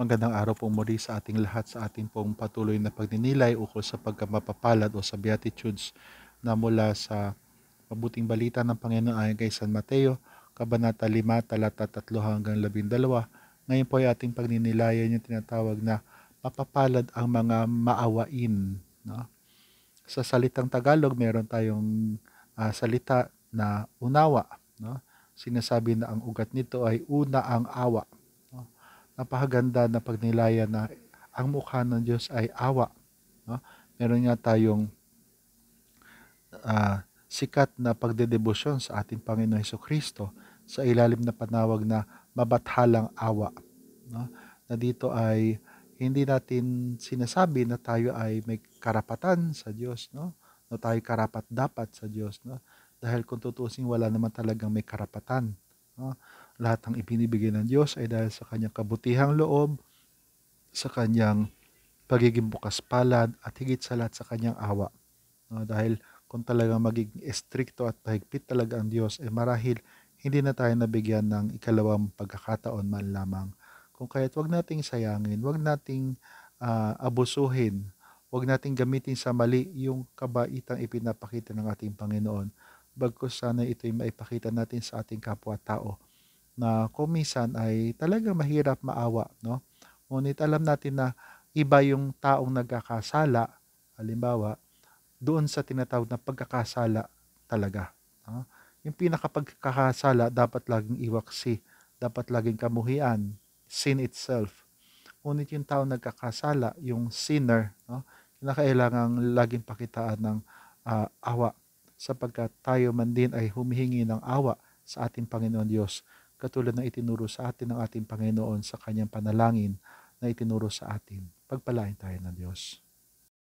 Magandang araw po muli sa ating lahat sa ating pong patuloy na pagninilay ukol sa pagkamapapalad o sa Beatitudes na mula sa Mabuting Balita ng Panginoon ay kay San Mateo, Kabanata 5, Talata 3 hanggang 12. Ngayon po ay ating pagninilayan yung tinatawag na papapalad ang mga maawain. No? Sa salitang Tagalog, meron tayong uh, salita na unawa. No? Sinasabi na ang ugat nito ay una ang awa napakaganda na pagnilayan na ang mukha ng Diyos ay awa. No? Meron nga tayong uh, sikat na pagdedebosyon sa ating Panginoon Heso Kristo sa ilalim na panawag na mabathalang awa. No? Na dito ay hindi natin sinasabi na tayo ay may karapatan sa Diyos. No? Na tayo karapat dapat sa Diyos. No? Dahil kung tutusin, wala naman talagang may karapatan. No? Lahat ng ibinibigay ng Diyos ay dahil sa kanyang kabutihang loob, sa kanyang pagiging bukas palad at higit sa lahat sa kanyang awa. No, dahil kung talaga magiging estrikto at pahigpit talaga ang Diyos ay eh marahil hindi na tayo nabigyan ng ikalawang pagkakataon man lamang. Kung kaya't wag nating sayangin, wag nating uh, abusuhin, wag nating gamitin sa mali yung kabaitang ipinapakita ng ating Panginoon. Bagkus sana ito'y maipakita natin sa ating kapwa-tao na kumisan ay talagang mahirap maawa, no? Ngunit alam natin na iba yung taong nagkakasala, halimbawa, doon sa tinatawag na pagkakasala talaga. No? Yung pinakapagkakasala dapat laging iwaksi, dapat laging kamuhian, sin itself. Ngunit yung taong nagkakasala, yung sinner, no? kinakailangang laging pakitaan ng uh, awa sapagkat tayo man din ay humihingi ng awa sa ating Panginoon Diyos katulad na itinuro sa atin ng ating Panginoon sa kanyang panalangin na itinuro sa atin. Pagpalain tayo ng Diyos.